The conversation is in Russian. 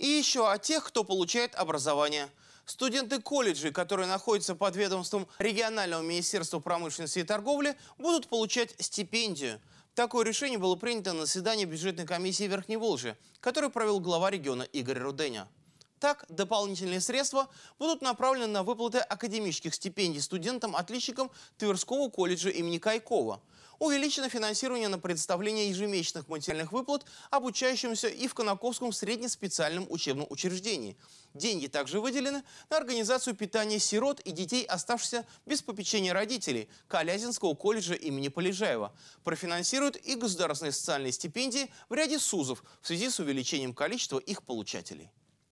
И еще о тех, кто получает образование. Студенты колледжей, которые находятся под ведомством регионального министерства промышленности и торговли, будут получать стипендию. Такое решение было принято на заседании бюджетной комиссии Верхней Волжи, который провел глава региона Игорь Руденя. Так, дополнительные средства будут направлены на выплаты академических стипендий студентам-отличникам Тверского колледжа имени Кайкова – Увеличено финансирование на предоставление ежемесячных материальных выплат обучающимся и в Конаковском среднеспециальном учебном учреждении. Деньги также выделены на организацию питания сирот и детей, оставшихся без попечения родителей Калязинского колледжа имени Полежаева. Профинансируют и государственные социальные стипендии в ряде СУЗов в связи с увеличением количества их получателей.